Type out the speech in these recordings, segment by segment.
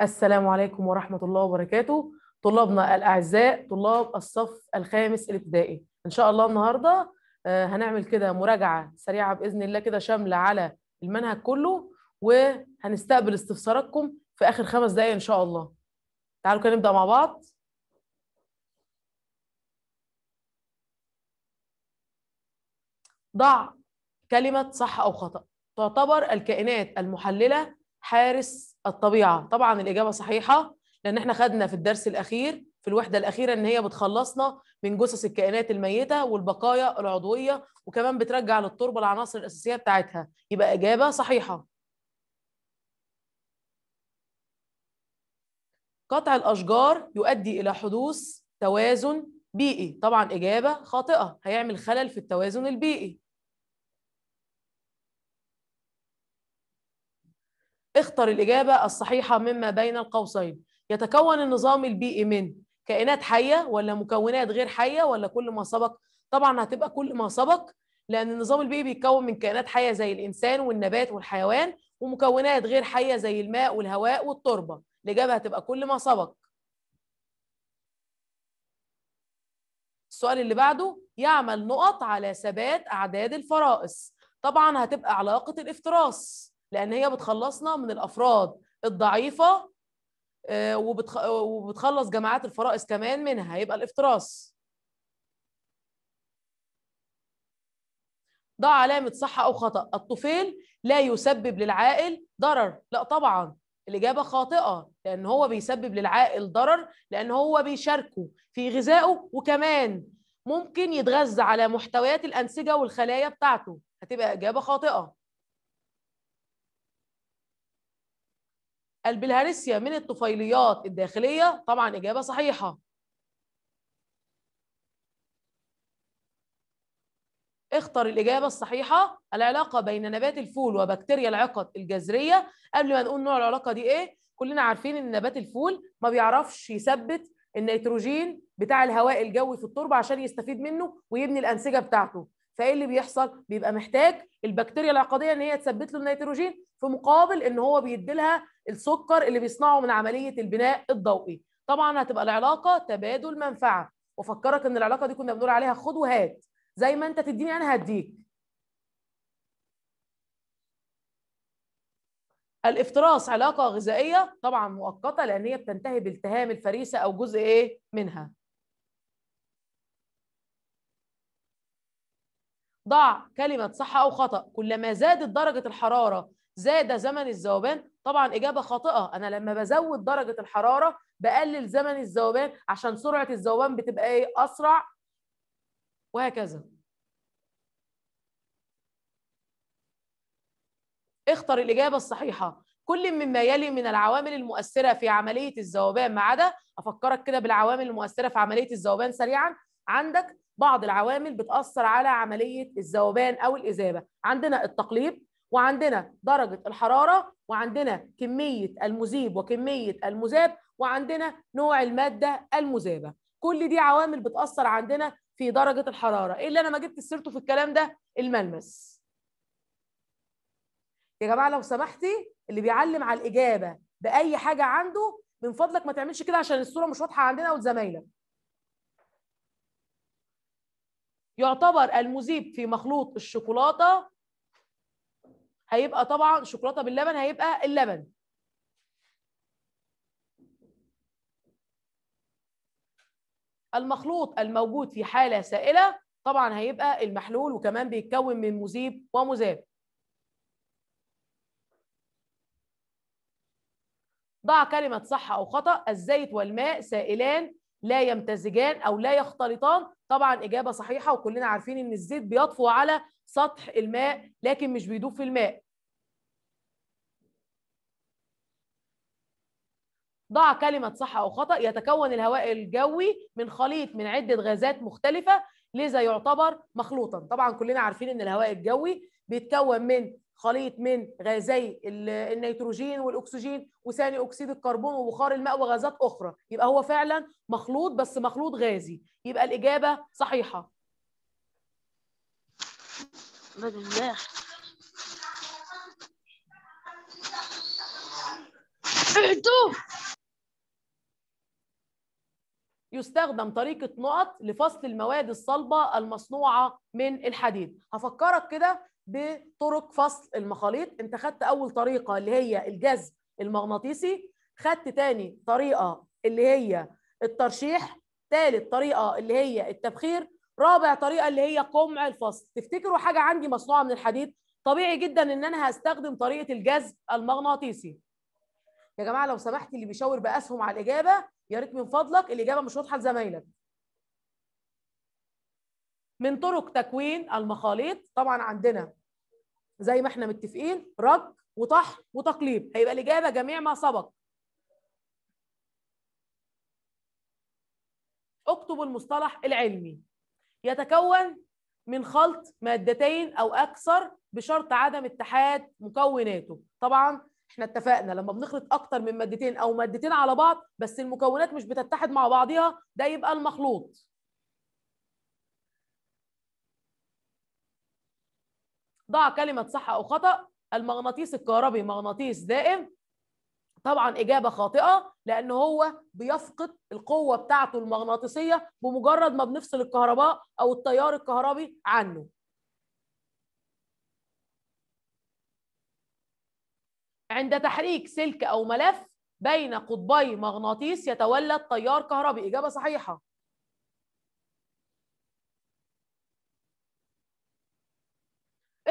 السلام عليكم ورحمة الله وبركاته طلابنا الأعزاء طلاب الصف الخامس الابتدائي إن شاء الله النهاردة آه، هنعمل كده مراجعة سريعة بإذن الله كده شاملة على المنهج كله وهنستقبل استفساراتكم في آخر خمس دقايق إن شاء الله تعالوا كده نبدأ مع بعض ضع كلمة صح أو خطأ تعتبر الكائنات المحللة حارس الطبيعه طبعا الاجابه صحيحه لان احنا خدنا في الدرس الاخير في الوحده الاخيره ان هي بتخلصنا من جثث الكائنات الميته والبقايا العضويه وكمان بترجع للتربه العناصر الاساسيه بتاعتها يبقى اجابه صحيحه قطع الاشجار يؤدي الى حدوث توازن بيئي طبعا اجابه خاطئه هيعمل خلل في التوازن البيئي اختر الإجابة الصحيحة مما بين القوسين يتكون النظام البيئي من كائنات حية ولا مكونات غير حية ولا كل ما سبق طبعا هتبقى كل ما سبق لأن النظام البيئي بيتكون من كائنات حية زي الإنسان والنبات والحيوان ومكونات غير حية زي الماء والهواء والتربة الإجابة هتبقى كل ما سبق السؤال اللي بعده يعمل نقط على ثبات أعداد الفرائس طبعا هتبقى علاقة الافتراس لان هي بتخلصنا من الافراد الضعيفه آه، وبتخلص جماعات الفرائس كمان منها يبقى الافتراس ضع علامة صح أو خطأ الطفيل لا يسبب للعائل ضرر لا طبعا الإجابة خاطئة لأن هو بيسبب للعائل ضرر لأن هو بيشاركه في غذائه وكمان ممكن يتغذى على محتويات الأنسجة والخلايا بتاعته هتبقى إجابة خاطئة البلهارسيا من الطفيليات الداخلية؟ طبعا إجابة صحيحة اختر الإجابة الصحيحة العلاقة بين نبات الفول وبكتيريا العقد الجذرية قبل ما نقول نوع العلاقة دي إيه كلنا عارفين إن نبات الفول ما بيعرفش يثبت النيتروجين بتاع الهواء الجوي في التربة عشان يستفيد منه ويبني الأنسجة بتاعته فايه اللي بيحصل؟ بيبقى محتاج البكتيريا العقديه ان هي تثبت له النيتروجين في مقابل ان هو بيدي لها السكر اللي بيصنعه من عمليه البناء الضوئي. طبعا هتبقى العلاقه تبادل منفعه وفكرك ان العلاقه دي كنا بنقول عليها خد وهات زي ما انت تديني انا هديك. الافتراس علاقه غذائيه طبعا مؤقته لان هي بتنتهي بالتهام الفريسه او جزء ايه منها. ضع كلمة صح أو خطأ كلما زادت درجة الحرارة زاد زمن الذوبان طبعا إجابة خاطئة أنا لما بزود درجة الحرارة بقلل زمن الذوبان عشان سرعة الذوبان بتبقى إيه أسرع وهكذا اختر الإجابة الصحيحة كل مما يلي من العوامل المؤثرة في عملية الذوبان ما عدا أفكرك كده بالعوامل المؤثرة في عملية الذوبان سريعا عندك بعض العوامل بتأثر على عملية الذوبان أو الإذابة عندنا التقليب وعندنا درجة الحرارة وعندنا كمية المذيب وكمية المذاب وعندنا نوع المادة المذابة كل دي عوامل بتأثر عندنا في درجة الحرارة إيه اللي أنا ما جبت سيرته في الكلام ده الملمس يا جماعة لو سمحتي اللي بيعلم على الإجابة بأي حاجة عنده من فضلك ما تعملش كده عشان الصورة مش واضحة عندنا وزمايلك يعتبر المذيب في مخلوط الشوكولاته هيبقى طبعا شوكولاته باللبن هيبقى اللبن المخلوط الموجود في حاله سائله طبعا هيبقى المحلول وكمان بيتكون من مذيب ومذاب ضع كلمة صح أو خطأ الزيت والماء سائلان لا يمتزجان او لا يختلطان طبعا اجابه صحيحه وكلنا عارفين ان الزيت بيطفو على سطح الماء لكن مش بيدوب في الماء ضع كلمة صح أو خطأ يتكون الهواء الجوي من خليط من عدة غازات مختلفة لذا يعتبر مخلوطا طبعا كلنا عارفين ان الهواء الجوي بيتكون من خليط من غازي النيتروجين والاكسجين وثاني اكسيد الكربون وبخار الماء وغازات اخرى يبقى هو فعلا مخلوط بس مخلوط غازي يبقى الاجابه صحيحه بالله يستخدم طريقة نقط لفصل المواد الصلبة المصنوعة من الحديد هفكرك كده بطرق فصل المخاليط انت خدت اول طريقه اللي هي الجذب المغناطيسي خدت تاني طريقه اللي هي الترشيح ثالث طريقه اللي هي التبخير رابع طريقه اللي هي قمع الفصل تفتكروا حاجه عندي مصنوعه من الحديد طبيعي جدا ان انا هستخدم طريقه الجذب المغناطيسي يا جماعه لو سمحت اللي بيشاور باسهم على الاجابه يا ريت من فضلك الاجابه مش واضحه لزمايلك من طرق تكوين المخاليط طبعا عندنا زي ما احنا متفقين رق وطحن وتقليب هيبقى الإجابة جميع ما سبق اكتب المصطلح العلمي يتكون من خلط مادتين أو أكثر بشرط عدم اتحاد مكوناته طبعا احنا اتفقنا لما بنخلط أكتر من مادتين أو مادتين على بعض بس المكونات مش بتتحد مع بعضها ده يبقى المخلوط ضع كلمه صح او خطا المغناطيس الكهربي مغناطيس دائم طبعا اجابه خاطئه لان هو بيفقد القوه بتاعته المغناطيسيه بمجرد ما بنفصل الكهرباء او التيار الكهربي عنه عند تحريك سلك او ملف بين قطبي مغناطيس يتولد تيار كهربي اجابه صحيحه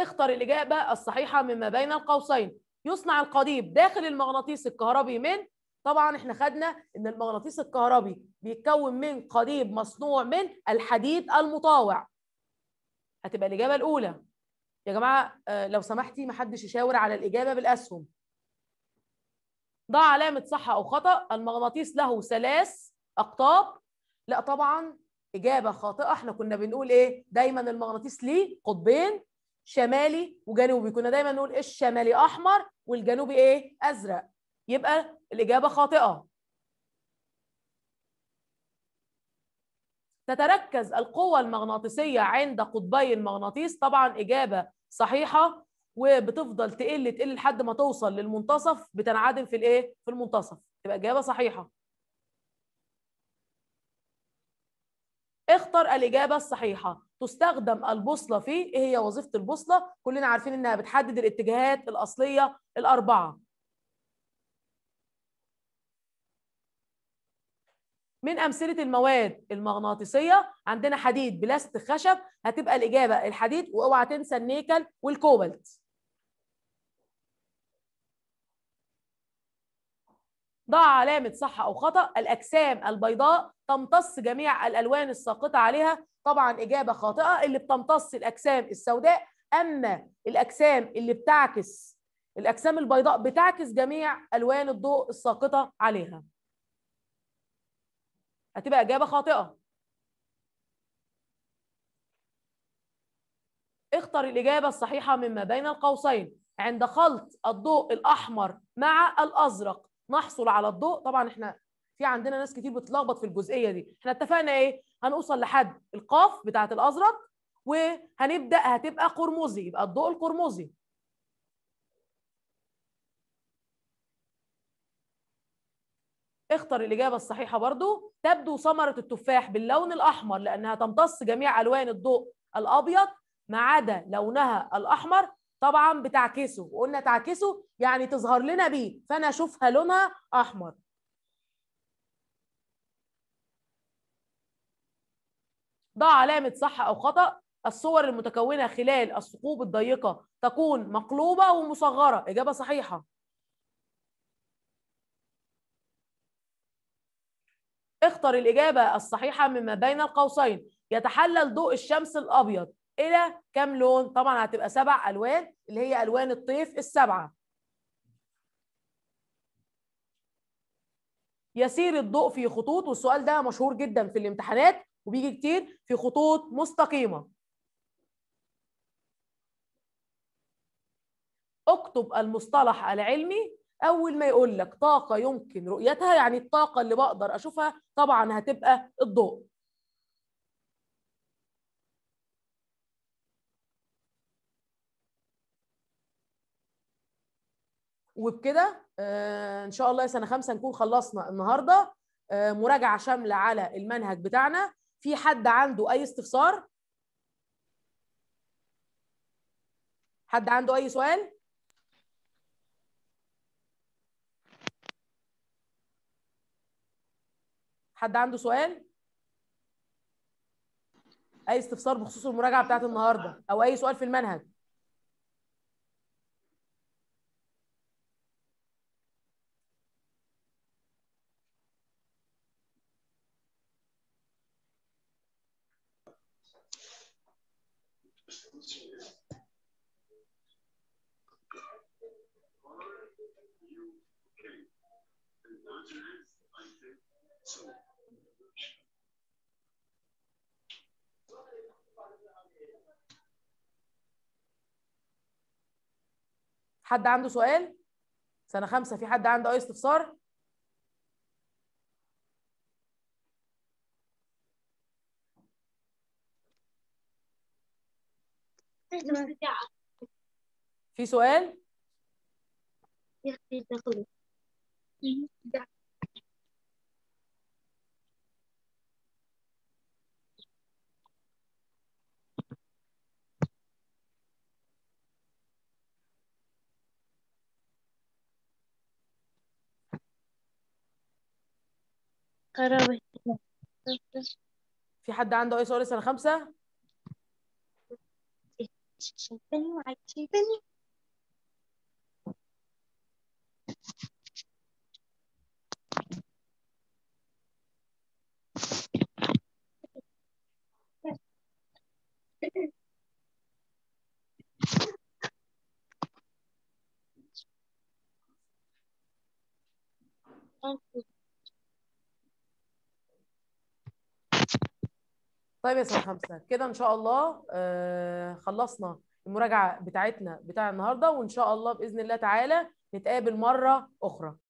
اختر الإجابة الصحيحة مما بين القوسين يصنع القضيب داخل المغناطيس الكهربي من طبعا احنا خدنا ان المغناطيس الكهربي بيتكون من قضيب مصنوع من الحديد المطاوع هتبقى الإجابة الأولى يا جماعة آه، لو سمحتي ما حدش يشاور على الإجابة بالأسهم ضع علامة صح أو خطأ المغناطيس له ثلاث أقطاب لا طبعا إجابة خاطئة احنا كنا بنقول إيه دايما المغناطيس ليه قطبين شمالي وجنوبي كنا دايما نقول الشمالي احمر والجنوبي ايه ازرق يبقى الاجابه خاطئه تتركز القوة المغناطيسية عند قطبي المغناطيس طبعا إجابة صحيحة وبتفضل تقل تقل لحد ما توصل للمنتصف بتنعدم في الايه في المنتصف تبقى إجابة صحيحة اختر الإجابة الصحيحة تستخدم البوصلة في إيه هي وظيفة البوصلة كلنا عارفين إنها بتحدد الاتجاهات الأصلية الأربعة من أمثلة المواد المغناطيسية عندنا حديد بلاست خشب هتبقى الإجابة الحديد وأوعى تنسى النيكل والكوبالت ضع علامة صح أو خطأ الأجسام البيضاء تمتص جميع الألوان الساقطة عليها طبعا إجابة خاطئة اللي بتمتص الأجسام السوداء أما الأجسام اللي بتعكس الأجسام البيضاء بتعكس جميع ألوان الضوء الساقطة عليها هتبقى إجابة خاطئة اختر الإجابة الصحيحة مما بين القوسين عند خلط الضوء الأحمر مع الأزرق نحصل على الضوء طبعا احنا في عندنا ناس كتير بتتلخبط في الجزئيه دي احنا اتفقنا ايه هنوصل لحد القاف بتاعه الازرق وهنبدا هتبقى قرمزي يبقى الضوء القرمزي اختر الإجابة الصحيحة برضو تبدو ثمرة التفاح باللون الأحمر لأنها تمتص جميع ألوان الضوء الأبيض ما عدا لونها الأحمر طبعا بتعكسه وقلنا تعكسه يعني تظهر لنا بيه فانا اشوفها لونها احمر ضع علامة صح أو خطأ الصور المتكونة خلال الثقوب الضيقة تكون مقلوبة ومصغرة إجابة صحيحة اختر الإجابة الصحيحة مما بين القوسين يتحلل ضوء الشمس الأبيض الى كام لون طبعا هتبقى سبع الوان اللي هي الوان الطيف السبعه يسير الضوء في خطوط والسؤال ده مشهور جدا في الامتحانات وبيجي كتير في خطوط مستقيمه اكتب المصطلح العلمي اول ما يقول لك طاقه يمكن رؤيتها يعني الطاقه اللي بقدر اشوفها طبعا هتبقى الضوء وبكده آه، ان شاء الله سنه خمسه نكون خلصنا النهارده آه، مراجعه شامله على المنهج بتاعنا في حد عنده اي استفسار حد عنده اي سؤال حد عنده سؤال اي استفسار بخصوص المراجعه بتاعت النهارده او اي سؤال في المنهج حد عنده سؤال سنه خمسه في حد عنده اي استفسار في سؤال في حد عنده اي سؤال سنه خمسة؟ طيب يا سنه خمسه كده ان شاء الله آه، خلصنا المراجعه بتاعتنا بتاع النهارده وان شاء الله باذن الله تعالى نتقابل مره اخرى